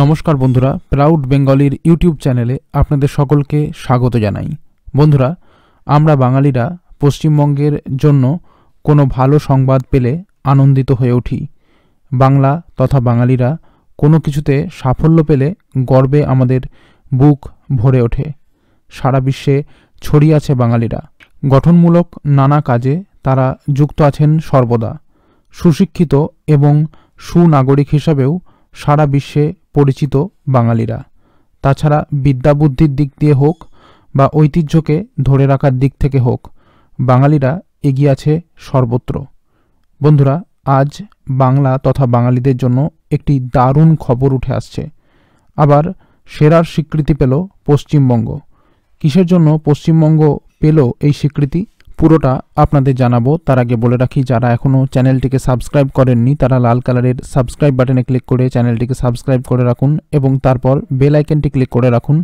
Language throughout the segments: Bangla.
নমস্কার বন্ধুরা প্রাউড বেঙ্গলির ইউটিউব চ্যানেলে আপনাদের সকলকে স্বাগত জানাই বন্ধুরা আমরা বাঙালিরা পশ্চিমবঙ্গের জন্য কোনো ভালো সংবাদ পেলে আনন্দিত হয়ে উঠি বাংলা তথা বাঙালিরা কোনো কিছুতে সাফল্য পেলে গর্বে আমাদের বুক ভরে ওঠে সারা বিশ্বে ছড়িয়ে আছে বাঙালিরা গঠনমূলক নানা কাজে তারা যুক্ত আছেন সর্বদা সুশিক্ষিত এবং সুনাগরিক হিসাবেও সারা বিশ্বে পরিচিত বাঙালিরা তাছাড়া বিদ্যাবুদ্ধির দিক দিয়ে হোক বা ঐতিহ্যকে ধরে রাখার দিক থেকে হোক বাঙালিরা এগিয়ে আছে সর্বত্র বন্ধুরা আজ বাংলা তথা বাঙালিদের জন্য একটি দারুণ খবর উঠে আসছে আবার সেরার স্বীকৃতি পেল পশ্চিমবঙ্গ কিসের জন্য পশ্চিমবঙ্গ পেল এই স্বীকৃতি পুরোটা আপনাদের জানাবো তার আগে বলে রাখি যারা এখনও চ্যানেলটিকে সাবস্ক্রাইব করেননি তারা লাল কালারের সাবস্ক্রাইব বাটনে ক্লিক করে চ্যানেলটিকে সাবস্ক্রাইব করে রাখুন এবং তারপর বেল আইকনটি ক্লিক করে রাখুন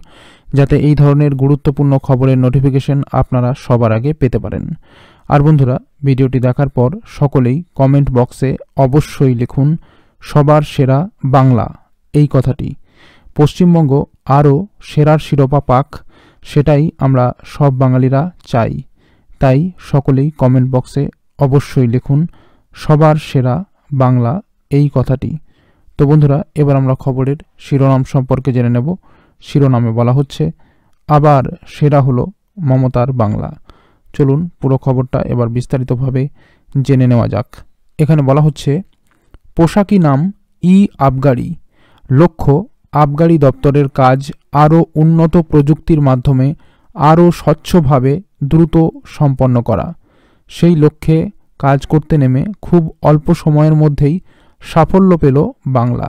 যাতে এই ধরনের গুরুত্বপূর্ণ খবরের নোটিফিকেশন আপনারা সবার আগে পেতে পারেন আর বন্ধুরা ভিডিওটি দেখার পর সকলেই কমেন্ট বক্সে অবশ্যই লিখুন সবার সেরা বাংলা এই কথাটি পশ্চিমবঙ্গ আরও সেরার শিরোপা পাক সেটাই আমরা সব বাঙালিরা চাই তাই সকলেই কমেন্ট বক্সে অবশ্যই লিখুন সবার সেরা বাংলা এই কথাটি তো বন্ধুরা এবার আমরা খবরের শিরোনাম সম্পর্কে জেনে নেব শিরোনামে বলা হচ্ছে আবার সেরা হলো মমতার বাংলা চলুন পুরো খবরটা এবার বিস্তারিতভাবে জেনে নেওয়া যাক এখানে বলা হচ্ছে পোশাকি নাম ই আবগারি লক্ষ্য আবগারি দপ্তরের কাজ আরও উন্নত প্রযুক্তির মাধ্যমে আরও স্বচ্ছভাবে দ্রুত সম্পন্ন করা সেই লক্ষ্যে কাজ করতে নেমে খুব অল্প সময়ের মধ্যেই সাফল্য পেল বাংলা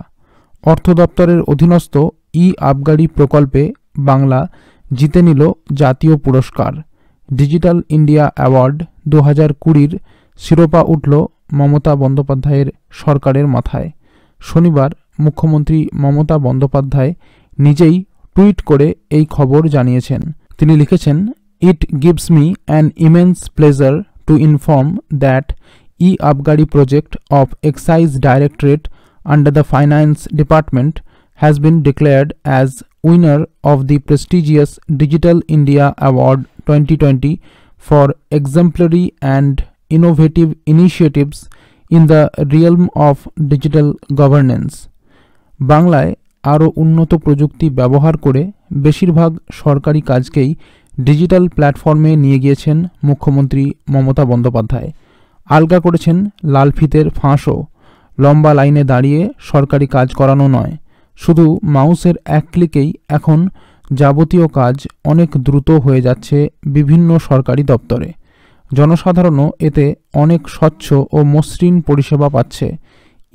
অর্থ দপ্তরের অধীনস্থ ই আবগারি প্রকল্পে বাংলা জিতে নিল জাতীয় পুরস্কার ডিজিটাল ইন্ডিয়া অ্যাওয়ার্ড দু হাজার কুড়ির শিরোপা উঠল মমতা বন্দ্যোপাধ্যায়ের সরকারের মাথায় শনিবার মুখ্যমন্ত্রী মমতা বন্দ্যোপাধ্যায় নিজেই টুইট করে এই খবর জানিয়েছেন তিনি লিখেছেন it gives me an immense pleasure to inform that ই আবগারি project of excise directorate under the Finance Department has been declared as winner of the prestigious Digital India Award 2020 for exemplary and innovative initiatives in the realm of digital governance. বাংলায় আরও উন্নত প্রযুক্তি ব্যবহার করে বেশিরভাগ সরকারি কাজকেই ডিজিটাল প্ল্যাটফর্মে নিয়ে গিয়েছেন মুখ্যমন্ত্রী মমতা বন্দ্যোপাধ্যায় আলগা করেছেন লালফিতের ফাঁসও লম্বা লাইনে দাঁড়িয়ে সরকারি কাজ করানো নয় শুধু মাউসের এক ক্লিকেই এখন যাবতীয় কাজ অনেক দ্রুত হয়ে যাচ্ছে বিভিন্ন সরকারি দপ্তরে জনসাধারণও এতে অনেক স্বচ্ছ ও মসৃণ পরিষেবা পাচ্ছে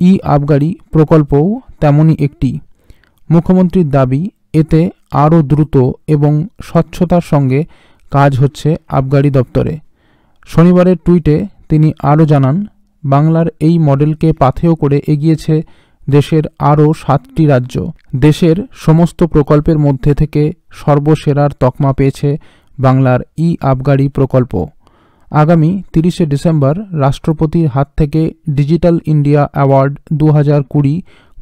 ই আবগারি প্রকল্পও তেমনই একটি মুখ্যমন্ত্রীর দাবি এতে আরও দ্রুত এবং স্বচ্ছতার সঙ্গে কাজ হচ্ছে আবগারি দপ্তরে শনিবারের টুইটে তিনি আরও জানান বাংলার এই মডেলকে পাথেয় করে এগিয়েছে দেশের আরও সাতটি রাজ্য দেশের সমস্ত প্রকল্পের মধ্যে থেকে সর্বসেরার তকমা পেয়েছে বাংলার ই আবগারি প্রকল্প আগামী তিরিশে ডিসেম্বর রাষ্ট্রপতির হাত থেকে ডিজিটাল ইন্ডিয়া অ্যাওয়ার্ড দু হাজার কুড়ি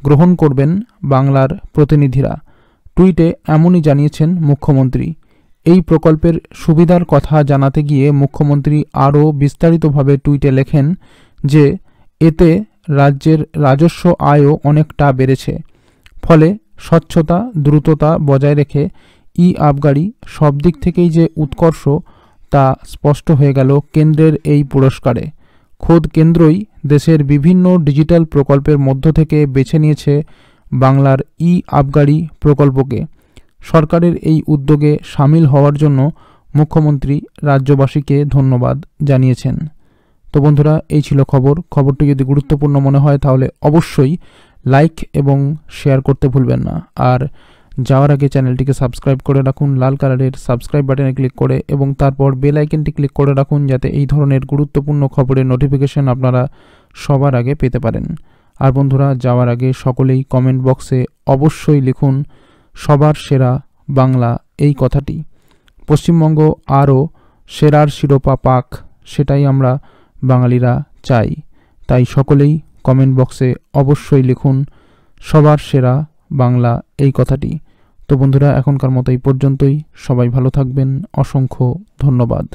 গ্রহণ করবেন বাংলার প্রতিনিধিরা টুইটে এমনই জানিয়েছেন মুখ্যমন্ত্রী এই প্রকল্পের সুবিধার কথা জানাতে গিয়ে মুখ্যমন্ত্রী আরও বিস্তারিতভাবে টুইটে লেখেন যে এতে রাজ্যের রাজস্ব আয়ও অনেকটা বেড়েছে ফলে স্বচ্ছতা দ্রুততা বজায় রেখে ই আবগাড়ি সব দিক থেকেই যে উৎকর্ষ তা স্পষ্ট হয়ে গেল কেন্দ্রের এই পুরস্কারে খোদ কেন্দ্রই দেশের বিভিন্ন ডিজিটাল প্রকল্পের মধ্য থেকে বেছে নিয়েছে বাংলার ই আবগাড়ি প্রকল্পকে সরকারের এই উদ্যোগে সামিল হওয়ার জন্য মুখ্যমন্ত্রী রাজ্যবাসীকে ধন্যবাদ জানিয়েছেন তো বন্ধুরা এই ছিল খবর খবরটি যদি গুরুত্বপূর্ণ মনে হয় তাহলে অবশ্যই লাইক এবং শেয়ার করতে ভুলবেন না আর যাওয়ার আগে চ্যানেলটিকে সাবস্ক্রাইব করে রাখুন লাল কালারের সাবস্ক্রাইব বাটনে ক্লিক করে এবং তারপর বেল আইকনটি ক্লিক করে রাখুন যাতে এই ধরনের গুরুত্বপূর্ণ খবরের নোটিফিকেশন আপনারা সবার আগে পেতে পারেন আর বন্ধুরা যাওয়ার আগে সকলেই কমেন্ট বক্সে অবশ্যই লিখুন সবার সেরা বাংলা এই কথাটি পশ্চিমবঙ্গ আরও সেরার শিরোপা পাক সেটাই আমরা বাঙালিরা চাই তাই সকলেই কমেন্ট বক্সে অবশ্যই লিখুন সবার সেরা বাংলা এই কথাটি তো বন্ধুরা এখনকার মতো এই পর্যন্তই সবাই ভালো থাকবেন অসংখ্য ধন্যবাদ